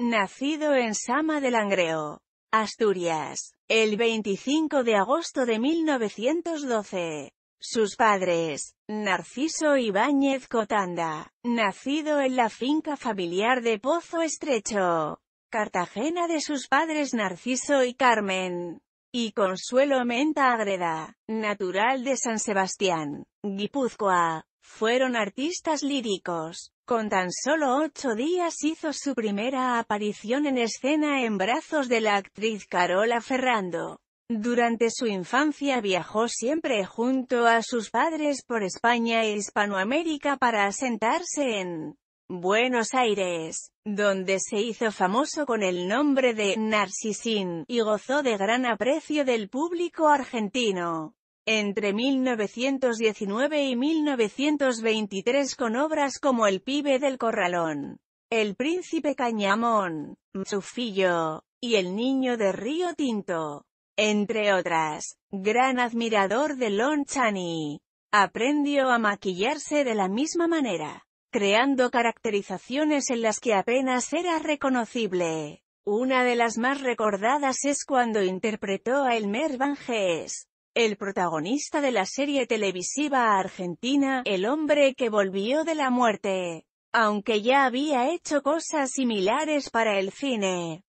Nacido en Sama de Langreo, Asturias, el 25 de agosto de 1912. Sus padres, Narciso Ibáñez Cotanda, nacido en la finca familiar de Pozo Estrecho, Cartagena de sus padres Narciso y Carmen, y Consuelo Menta Agreda, natural de San Sebastián, Guipúzcoa, fueron artistas líricos. Con tan solo ocho días hizo su primera aparición en escena en brazos de la actriz Carola Ferrando. Durante su infancia viajó siempre junto a sus padres por España e Hispanoamérica para asentarse en Buenos Aires, donde se hizo famoso con el nombre de Narcisín y gozó de gran aprecio del público argentino entre 1919 y 1923 con obras como El pibe del corralón, El príncipe Cañamón, Sufillo, y El niño de Río Tinto, entre otras. Gran admirador de Lon Chani, aprendió a maquillarse de la misma manera, creando caracterizaciones en las que apenas era reconocible. Una de las más recordadas es cuando interpretó a El Van el protagonista de la serie televisiva argentina, El hombre que volvió de la muerte, aunque ya había hecho cosas similares para el cine.